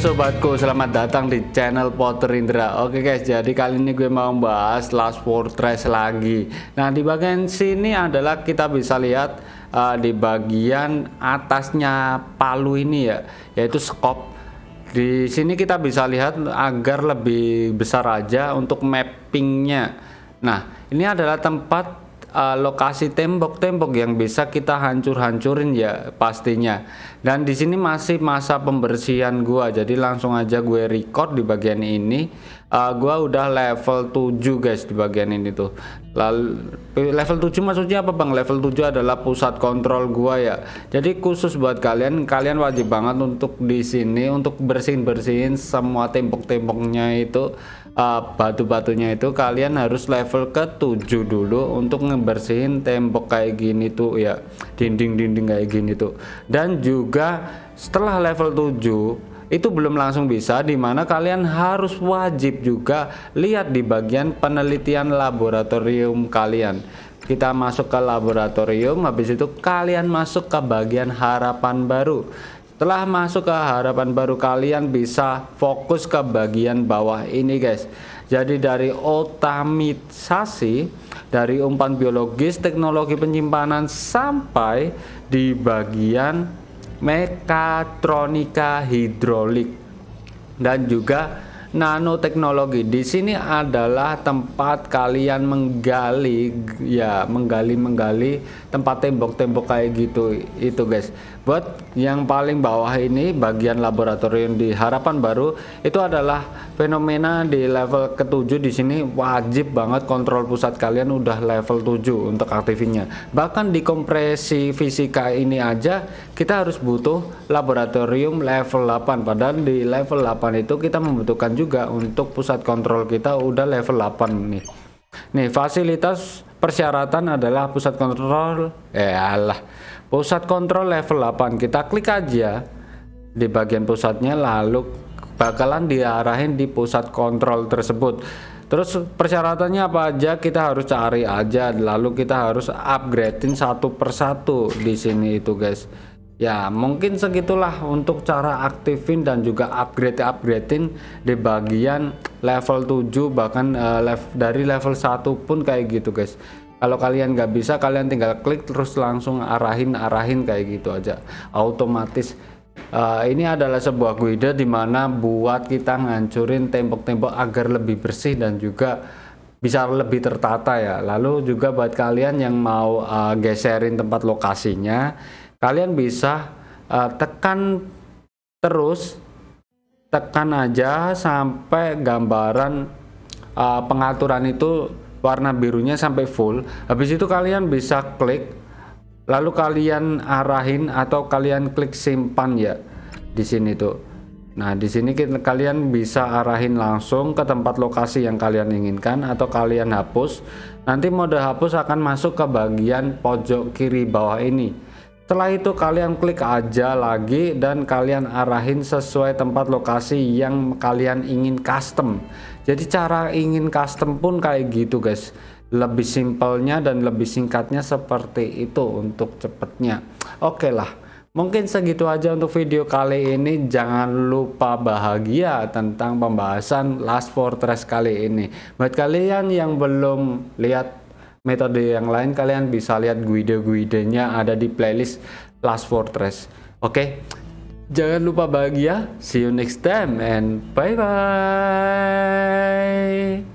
sobatku, selamat datang di channel Potter Indra Oke guys, jadi kali ini gue mau bahas Last Fortress lagi Nah di bagian sini adalah kita bisa lihat uh, di bagian atasnya palu ini ya Yaitu scope Di sini kita bisa lihat agar lebih besar aja untuk mappingnya Nah ini adalah tempat uh, lokasi tembok-tembok yang bisa kita hancur-hancurin ya pastinya. Dan di sini masih masa pembersihan gua, jadi langsung aja gue record di bagian ini. Uh, gua udah level 7 guys di bagian ini tuh. Lalu eh, level 7 maksudnya apa Bang? Level 7 adalah pusat kontrol gua ya. Jadi khusus buat kalian, kalian wajib banget untuk di sini untuk bersihin-bersihin semua tembok-temboknya itu uh, batu-batunya itu kalian harus level ke 7 dulu untuk ngebersihin tembok kayak gini tuh ya dinding-dinding kayak gini tuh dan juga setelah level 7 itu belum langsung bisa dimana kalian harus wajib juga lihat di bagian penelitian laboratorium kalian kita masuk ke laboratorium habis itu kalian masuk ke bagian harapan baru telah masuk ke harapan baru kalian bisa fokus ke bagian bawah ini guys jadi dari otamisasi dari umpan biologis teknologi penyimpanan sampai di bagian mekatronika hidrolik dan juga nanoteknologi. Di sini adalah tempat kalian menggali ya, menggali-menggali tempat tembok-tembok kayak gitu itu guys. Buat yang paling bawah ini bagian laboratorium di Harapan Baru itu adalah fenomena di level ketujuh di sini wajib banget kontrol pusat kalian udah level 7 untuk aktivinya. Bahkan di kompresi fisika ini aja kita harus butuh laboratorium level 8 padahal di level 8 itu kita membutuhkan juga untuk pusat kontrol kita udah level 8 nih. Nih, fasilitas persyaratan adalah pusat kontrol eh alah. Pusat kontrol level 8. Kita klik aja di bagian pusatnya lalu bakalan diarahin di pusat kontrol tersebut. Terus persyaratannya apa aja kita harus cari aja lalu kita harus upgradein satu persatu di sini itu guys. Ya, mungkin segitulah untuk cara aktifin dan juga upgrade-upgradein di bagian level 7 bahkan uh, eh, level, dari level 1 pun kayak gitu, guys. Kalau kalian nggak bisa, kalian tinggal klik terus langsung arahin-arahin kayak gitu aja. Otomatis Uh, ini adalah sebuah guide di mana buat kita ngancurin tembok-tembok agar lebih bersih dan juga bisa lebih tertata ya. Lalu juga buat kalian yang mau uh, geserin tempat lokasinya, kalian bisa uh, tekan terus tekan aja sampai gambaran uh, pengaturan itu warna birunya sampai full habis itu kalian bisa klik lalu kalian arahin atau kalian klik simpan ya di sini tuh nah di sini kalian bisa arahin langsung ke tempat lokasi yang kalian inginkan atau kalian hapus nanti mode hapus akan masuk ke bagian pojok kiri bawah ini setelah itu kalian klik aja lagi dan kalian arahin sesuai tempat lokasi yang kalian ingin custom. Jadi cara ingin custom pun kayak gitu guys. Lebih simpelnya dan lebih singkatnya seperti itu untuk cepetnya. Oke okay lah. Mungkin segitu aja untuk video kali ini. Jangan lupa bahagia tentang pembahasan Last Fortress kali ini. Buat kalian yang belum lihat metode yang lain kalian bisa lihat guide-guidenya ada di playlist Last Fortress. Oke. Okay? Jangan lupa bahagia. See you next time and bye bye.